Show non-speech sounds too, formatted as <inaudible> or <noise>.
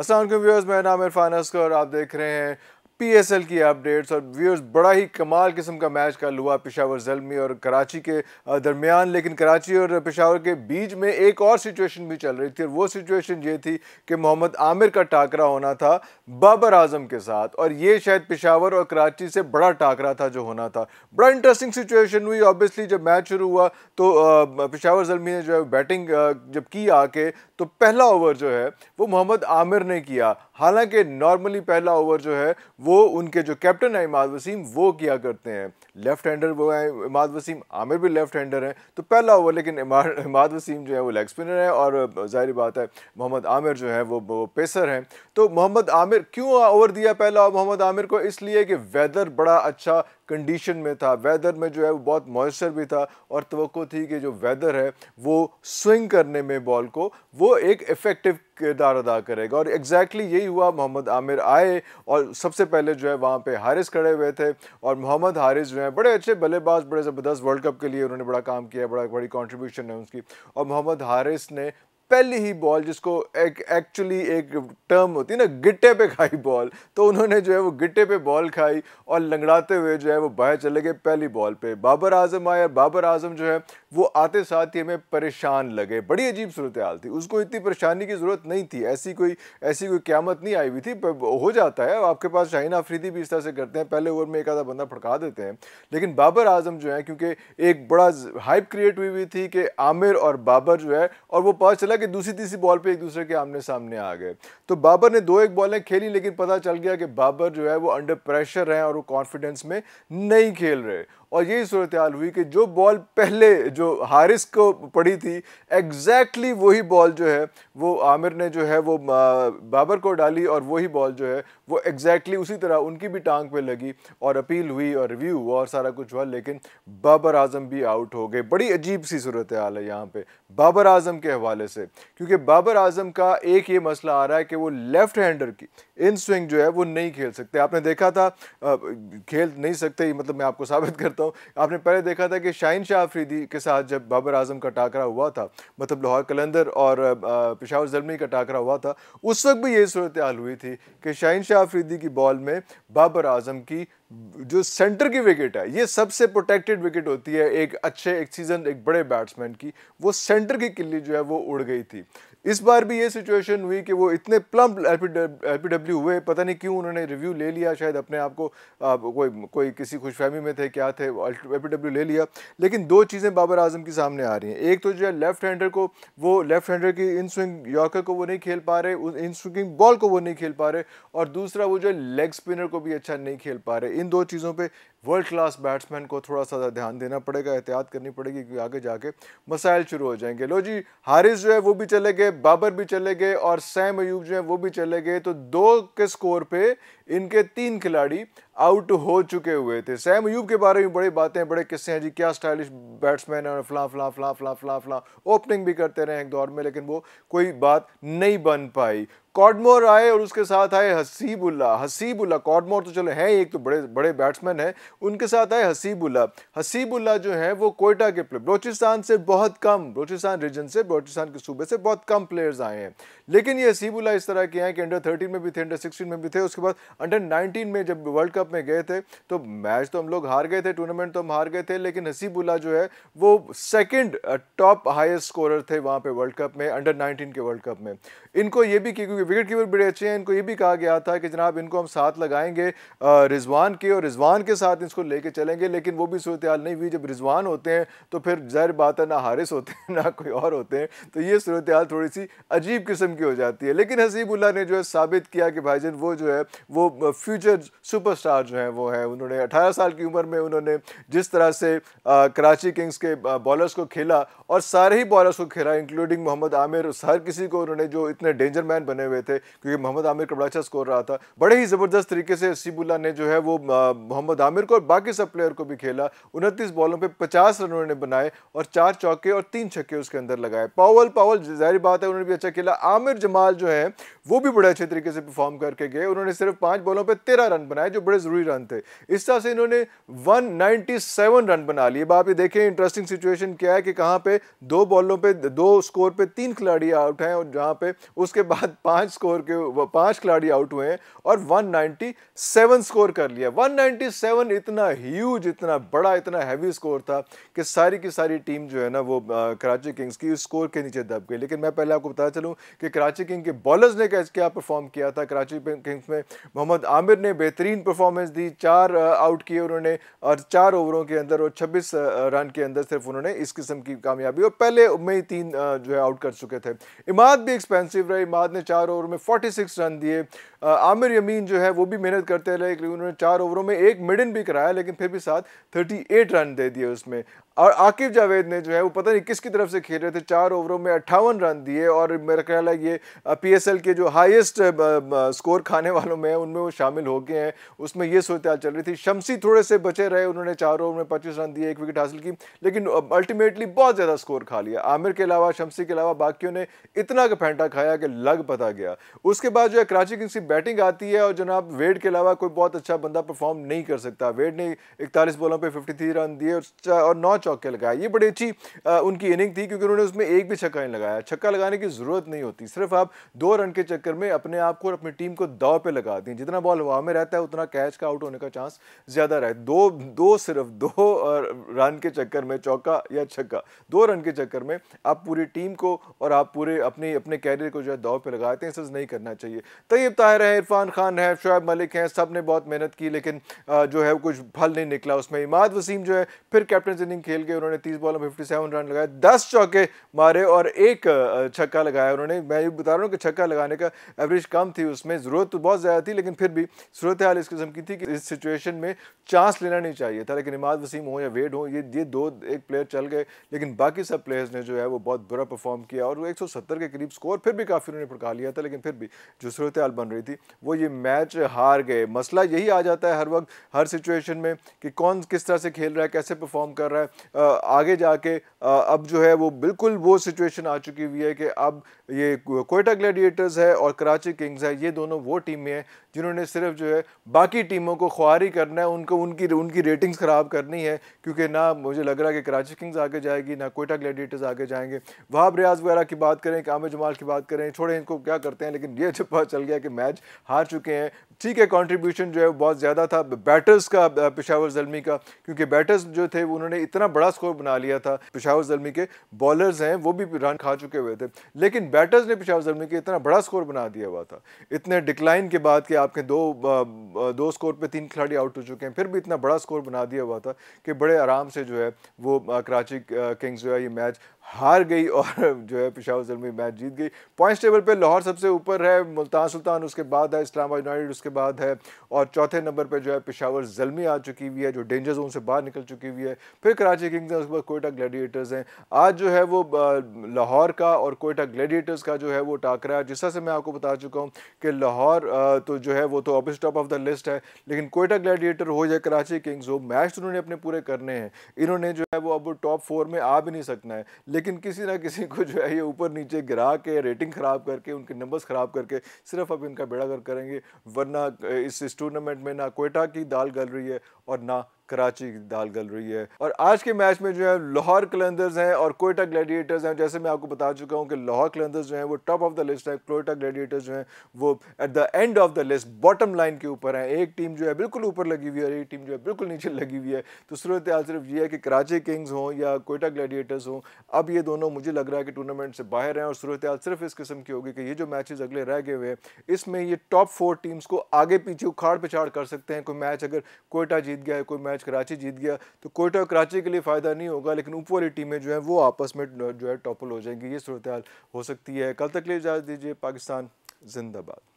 Aslam viewers मेरा नाम इरफान असकर आप देख रहे हैं पीएसएल की अपडेट्स और व्यूअर्स बड़ा ही कमाल किस्म का मैच कल हुआ पिशावर जलमी और कराची के दरमियान लेकिन कराची और पिशावर के बीच में एक और सिचुएशन भी चल रही थी और वो सिचुएशन ये थी कि मोहम्मद आमिर का टाकरा होना था बाबर आजम के साथ और ये शायद पिशावर और कराची से बड़ा टाकरा था जो होना था बड़ा इंटरेस्टिंग सिचुएशन हुई ऑब्वियसली जब मैच शुरू हुआ तो पिशावर जलमी ने जो है बैटिंग जब की आके तो पहला ओवर जो है वो मोहम्मद आमिर ने किया हालांकि नॉर्मली पहला ओवर जो है वो वो उनके जो कैप्टन है इमाद वसीम वो किया करते हैं लेफ्ट हैंडर वो हैं इमाद वसीम आमिर भी लेफ्ट हैंडर हैं तो पहला ओवर लेकिन इमाद वसीम जो है वो लेग स्पिनर है और जाहिर बात है मोहम्मद आमिर जो है वो, वो पेसर हैं तो मोहम्मद आमिर क्यों ओवर दिया पहला मोहम्मद आमिर को इसलिए कि वेदर बड़ा अच्छा कंडीशन में था वेदर में जो है वो बहुत मॉइस्चर भी था और तो थी कि जो वेदर है वो स्विंग करने में बॉल को वो एक इफ़ेक्टिव किरदार अदा करेगा और एग्जैक्टली exactly यही हुआ मोहम्मद आमिर आए और सबसे पहले जो है वहाँ पे हारिस खड़े हुए थे और मोहम्मद हारिस जो है बड़े अच्छे बल्लेबाज बड़े ज़बरदस्त वर्ल्ड कप के लिए उन्होंने बड़ा काम किया बड़ा बड़ी कॉन्ट्रीब्यूशन है उसकी और मोहम्मद हारिस ने पहली ही बॉल जिसको एक एक्चुअली एक टर्म होती है ना गिट्टे पे खाई बॉल तो उन्होंने जो है वो गिट्टे पे बॉल खाई और लंगड़ाते हुए जो है वो बाहर चले गए पहली बॉल पे बाबर आजम आए और बाबर आजम जो है वो आते साथ ही हमें परेशान लगे बड़ी अजीब सूरत हाल थी उसको इतनी परेशानी की ज़रूरत नहीं थी ऐसी कोई ऐसी कोई क्यामत नहीं आई हुई थी हो जाता है आपके पास शाहीन आफरीदी भी इस तरह से करते हैं पहले ओवर में एक आधा बंदा फड़का देते हैं लेकिन बाबर आजम जो है क्योंकि एक बड़ा हाइप क्रिएट हुई हुई थी कि आमिर और बाबर जो है और वो पता चला कि दूसरी तीसरी बॉल पे एक दूसरे के आमने सामने आ गए तो बाबर ने दो एक बॉलें खेली लेकिन पता चल गया कि बाबर जो है वो अंडर प्रेशर हैं और वो कॉन्फिडेंस में नहीं खेल रहे और यही सूरत हाल हुई कि जो बॉल पहले जो हारिस को पड़ी थी एग्जैक्टली exactly वही बॉल जो है वो आमिर ने जो है वो बाबर को डाली और वही बॉल जो है वो एग्जैक्टली exactly उसी तरह उनकी भी टांग पे लगी और अपील हुई और रिव्यू हुआ और सारा कुछ हुआ लेकिन बाबर आजम भी आउट हो गए बड़ी अजीब सी सूरत हाल है यहाँ पर बाबर आजम के हवाले से क्योंकि बाबर आजम का एक ये मसला आ रहा है कि वो लेफ़्ट हैंडर की इन स्विंग जो है वो नहीं खेल सकते आपने देखा था खेल नहीं सकते ही मतलब मैं आपको साबित करता हूँ आपने पहले देखा था कि शाहिन शाह आफरीदी के साथ जब बाबर आजम का टाकरा हुआ था मतलब लाहौर कलंदर और पेशावर जलमी का टाकरा हुआ था उस वक्त भी यही सूरत हाल हुई थी कि शाहिन शाह आफरीदी की बॉल में बाबर आजम की जो सेंटर की विकेट है ये सबसे प्रोटेक्टेड विकेट होती है एक अच्छे एक सीजन एक बड़े बैट्समैन की वो सेंटर की किल्ली जो है वो उड़ गई थी इस बार भी ये सिचुएशन हुई कि वो इतने प्लम्प एल पी डब्ल्यू हुए पता नहीं क्यों उन्होंने रिव्यू ले लिया शायद अपने आप को कोई कोई किसी खुशफहमी में थे क्या थे एल पी डब्ल्यू ले लिया लेकिन दो चीज़ें बाबर आजम की सामने आ रही हैं एक तो जो है लेफ्ट हैंडर को वो लेफ्ट हैंडर की इन स्विंग यॉर्कर को वो नहीं खेल पा रहे इन स्विंग बॉल को वो नहीं खेल पा रहे और दूसरा वो जो है लेग स्पिनर को भी अच्छा नहीं खेल पा रहे इन दो चीज़ों पर वर्ल्ड क्लास बैट्समैन को थोड़ा सा ध्यान देना पड़ेगा एहतियात करनी पड़ेगी क्योंकि आगे जाके मसाइल शुरू हो जाएंगे लो जी हारिस जो है वो भी चले गए बाबर भी चले गए और सैम अयूब जो है वो भी चले गए तो दो के स्कोर पे इनके तीन खिलाड़ी आउट हो चुके हुए थे सैम यूब के बारे में बड़ी बातें बड़े किस्से हैं जी क्या स्टाइलिश बैट्समैन है और फ्ला फ्ला फ्ला फ्ला फ्ला फला ओपनिंग भी करते रहे एक दौर में लेकिन वो कोई बात नहीं बन पाई कॉडमोर आए और उसके साथ आए हसीबुल्ला हसीबुल्ला कॉडमोर तो चलो हैं एक तो बड़े बड़े बैट्समैन हैं उनके साथ आए हसीबुल्ला हसीबुल्ला जो है वो कोयटा के प्लेयर बलोचिस्तान से बहुत कम बलोचिस्तान रीजन से बलोचिस्तान के सूबे से बहुत कम प्लेयर्स आए हैं लेकिन ये हसीबुल्ला इस तरह के हैं कि अंडर थर्टीन में भी थे अंडर सिक्सटीन में भी थे उसके बाद अंडर 19 में जब वर्ल्ड कप में गए थे तो मैच तो हम लोग हार गए थे टूर्नामेंट तो हम हार गए थे लेकिन हसीबुल्ला जो है वो सेकंड टॉप हाईएस्ट स्कोरर थे वहाँ पे वर्ल्ड कप में अंडर 19 के वर्ल्ड कप में इनको ये भी क्योंकि विकेट कीपर बड़े अच्छे हैं इनको ये भी कहा गया था कि जनाब इनको हम साथ लगाएंगे uh, रिजवान के और रिजवान के साथ इसको लेके चलेंगे लेकिन वो भी सूरत नहीं हुई जब रिजवान होते हैं तो फिर जहर बात है ना हारिस होते हैं <laughs> ना कोई और होते हैं तो ये सूरत थोड़ी सी अजीब किस्म की हो जाती है लेकिन हसीबुल्ला ने जो है साबित किया कि भाई वो जो है वो वो फ्यूचर सुपरस्टार जो हैं वो हैं उन्होंने 18 साल की उम्र में उन्होंने जिस तरह से आ, कराची किंग्स के बॉलर्स को खेला और सारे ही बॉलर्स को खेला इंक्लूडिंग मोहम्मद आमिर हर किसी को उन्होंने जो इतने डेंजर मैन बने हुए थे क्योंकि मोहम्मद आमिर बड़ा अच्छा स्कोर रहा था बड़े ही ज़बरदस्त तरीके से सीबुल्ला ने जो है वो मोहम्मद आमिर को और बाकी सब प्लेयर को भी खेला उनतीस बॉलों पर पचास रन उन्होंने बनाए और चार चौके और तीन छक्के उसके अंदर लगाए पावल पावल जाहिर बात है उन्होंने भी अच्छा खेला आमिर जमाल जो है वो भी बड़े अच्छे तरीके से परफॉर्म करके गए उन्होंने सिर्फ पांच बॉलों पर तेरह रन बनाए जो बड़े जरूरी रन थे इस तरह से इन्होंने 197 रन बना लिए अब आप ये देखें इंटरेस्टिंग सिचुएशन क्या है कि कहाँ पे दो बॉलों पे दो स्कोर पे तीन खिलाड़ी आउट हैं और जहाँ पे उसके बाद पांच स्कोर के पांच खिलाड़ी आउट हुए हैं और 197 स्कोर कर लिया 197 इतना ह्यूज इतना बड़ा इतना हैवी स्कोर था कि सारी की सारी टीम जो है ना वो कराची किंग्स की स्कोर के नीचे दब गई लेकिन मैं पहले आपको बता चलूँ कि कराची किंग के बॉलर्स ने क्या परफॉर्म किया था कराची किंग्स में मोहम्मद आमिर ने बेहतरीन परफॉर्मेंस दी चार आउट किए उन्होंने और चार ओवरों के अंदर और 26 रन के अंदर सिर्फ उन्होंने इस किस्म की कामयाबी और पहले में ही तीन जो है आउट कर चुके थे इमाद भी एक्सपेंसिव रहे इमाद ने चार ओवर में 46 रन दिए आमिर यमीन जो है वो भी मेहनत करते रहे लेकिन उन्होंने चार ओवरों में एक मिडन भी कराया लेकिन फिर भी साथ 38 रन दे दिए उसमें और आकिब जावेद ने जो है वो पता नहीं किसकी तरफ से खेल रहे थे चार ओवरों में अट्ठावन रन दिए और मेरा ख्याल है ये पी के जो हाइस्ट स्कोर खाने वालों में उनमें वो शामिल हो गए हैं उसमें ये सूरत चल रही थी शमसी थोड़े से बचे रहे उन्होंने चार ओवर में पच्चीस रन दिए एक विकेट हासिल की लेकिन अल्टीमेटली बहुत ज़्यादा स्कोर खा लिया आमिर के अलावा शमसी के अलावा बाकियों ने इतना का फेंटा खाया कि लग पता गया उसके बाद जो है कराची किंग्स की बैटिंग आती है और जनाब वेड के अलावा कोई बहुत अच्छा बंदा परफॉर्म नहीं कर सकता वेड ने इकतालीस बॉलों पे 53 रन दिए और नौ चौके लगाए ये बड़ी अच्छी उनकी इनिंग थी क्योंकि उन्होंने उसमें एक भी छक्का नहीं लगाया छक्का लगाने की ज़रूरत नहीं होती सिर्फ आप दो रन के चक्कर में अपने आप को और अपनी टीम को दाव पर लगा दें जितना बॉल हवा में रहता है उतना कैच का आउट होने का चांस ज़्यादा रहे दो दो सिर्फ दो रन के चक्कर में चौका या छक्का दो रन के चक्कर में आप पूरी टीम को और आप पूरे अपने अपने कैरियर को जो है दाव पर लगाते हैं नहीं करना चाहिए तैयब ताहिर हैं इरफान खान है शुएब मलिक हैं सब ने बहुत मेहनत की लेकिन जो है कुछ फल नहीं निकला उसमें इमाद वसीम जो है फिर कैप्टन इनिंग खेल के उन्होंने तीस बॉल में फिफ्टी सेवन रन लगाए दस चौके मारे और एक छक्का लगाया उन्होंने मैं ये बता रहा हूँ कि छक्का लगाने का एवरेज कम थी उसमें ज़रूरत तो बहुत ज़्यादा थी लेकिन फिर भी सूरत हाल इस किस्म की थी कि इस सिचुएशन में चांस लेना नहीं चाहिए था लेकिन इमाद वसीम हो या वेड हो ये ये दो एक प्लेयर चल गए लेकिन बाकी सब प्लेयर्स ने जो है वो बहुत बुरा परफॉर्म किया और वो एक के करीब स्कोर फिर भी काफ़ी उन्होंने पड़का लिया था लेकिन फिर भी जो सूरत हाल बन रही थी थी वो ये मैच हार गए मसला यही आ जाता है हर वक्त हर सिचुएशन में कि कौन किस तरह से खेल रहा है कैसे परफॉर्म कर रहा है आगे जाके अब जो है वो बिल्कुल वो सिचुएशन आ चुकी हुई है कि अब ये कोयटा ग्लैडिएटर्स है और कराची किंग्स है ये दोनों वो टीमें हैं जिन्होंने सिर्फ जो है बाकी टीमों को ख्वारी करना है उनको उनकी उनकी रेटिंग्स ख़राब करनी है क्योंकि ना मुझे लग रहा है कि कराची किंग्स आगे जाएगी ना कोयटा ग्लैडिएटर्स आगे जाएंगे वहाब रियाज वगैरह की बात करें कामे जमाल की बात करें छोड़ें इनको क्या करते हैं लेकिन ये जब पता चल गया कि मैच हार चुके हैं ठीक है कंट्रीब्यूशन जो है बहुत ज़्यादा था बैटर्स का पेशावर जलमी का क्योंकि बैटर्स जो थे उन्होंने इतना बड़ा स्कोर बना लिया था पेशावर जलमी के बॉलर्स हैं वो भी रन खा चुके हुए थे लेकिन बैटर्स ने पेशावर जलमी के इतना बड़ा स्कोर बना दिया हुआ था इतने डिक्लाइन के बाद कि आपके दो दो स्कोर पर तीन खिलाड़ी आउट हो चुके हैं फिर भी इतना बड़ा स्कोर बना दिया हुआ था कि बड़े आराम से जो है वो कराची किंग्स जो है ये मैच हार गई <laughs> और जो है पिशावर जलमी मैच जीत गई पॉइंट्स टेबल पर लाहौर सबसे ऊपर है मुल्तान सुल्तान उसके बाद है इस्लामाबाद यूनाइटेड उसके बाद है और चौथे नंबर पर जो है पिशावर जलमी आ चुकी हुई है जो डेंजर जोन से बाहर निकल चुकी हुई है फिर कराची किंग्स हैं उसके बाद कोयटा ग्लैडिएटर्स हैं आज जो है वो लाहौर का और कोयटा ग्लैडिएटर्स का जो है वो टाकरा है जिस तरह से मैं आपको बता चुका हूँ कि लाहौर तो जो है वो तो ऑबिस टॉप ऑफ द लिस्ट है लेकिन कोयटा ग्लैडिएटर हो या कराची किंग्स हो मैच तो उन्होंने अपने पूरे करने हैं इन्होंने जो है वो अब टॉप फोर में आ भी नहीं सकना है लेकिन किसी ना किसी को जो है ये ऊपर नीचे गिरा के रेटिंग ख़राब करके उनके नंबर्स ख़राब करके सिर्फ अब इनका बेड़ा कर करेंगे वरना ना इस, इस टूर्नामेंट में ना कोयटा की दाल गल रही है और ना कराची की दाल गल रही है और आज के मैच में जो है लाहौर कलंदर्स हैं और कोयटा ग्लैडिएटर्स हैं जैसे मैं आपको बता चुका हूं कि लाहौर कलंदर्स जो हैं वो टॉप ऑफ द लिस्ट है कोयटा ग्लैडिएटर्स जो हैं वो at the end of the list bottom line के ऊपर हैं एक टीम जो है बिल्कुल ऊपर लगी हुई है और एक टीम जो है बिल्कुल नीचे <laughs> लगी हुई है तो सूरत हाल सिर्फ ये है कि कराची किंग्स हों या कोयटा ग्लैडिएटर्स हों अब ये दोनों मुझे लग रहा है कि टूर्नामेंट से बाहर हैं और सूरत हाल सिर्फ इस किस्म की होगी कि ये जो मैचेज अगले रह गए हुए हैं इसमें ये टॉप फोर टीम्स को आगे पीछे उखाड़ पिछाड़ कर सकते हैं कोई मैच अगर कोयटा जीत गया है कोई मैच मैच कराची जीत गया तो कोयटा और कराची के लिए फ़ायदा नहीं होगा लेकिन ऊपर वाली टीमें जो हैं वो आपस में जो है टॉपल हो जाएंगी ये सूरत हो सकती है कल तक लिए जा दीजिए पाकिस्तान जिंदाबाद